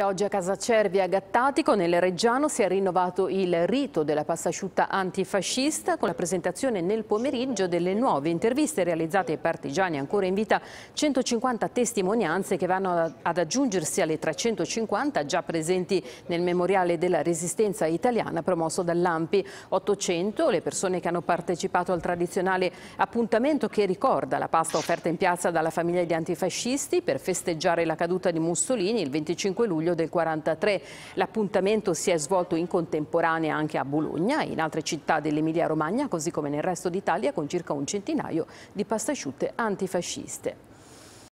E oggi a Casa Cervi a Gattatico, nel Reggiano, si è rinnovato il rito della passasciutta antifascista con la presentazione nel pomeriggio delle nuove interviste realizzate ai partigiani ancora in vita, 150 testimonianze che vanno ad aggiungersi alle 350 già presenti nel Memoriale della Resistenza Italiana promosso dall'AMPI. 800 le persone che hanno partecipato al tradizionale appuntamento che ricorda la pasta offerta in piazza dalla famiglia di antifascisti per festeggiare la caduta di Mussolini il 25 luglio luglio del 1943. L'appuntamento si è svolto in contemporanea anche a Bologna e in altre città dell'Emilia Romagna, così come nel resto d'Italia, con circa un centinaio di pastasciutte antifasciste.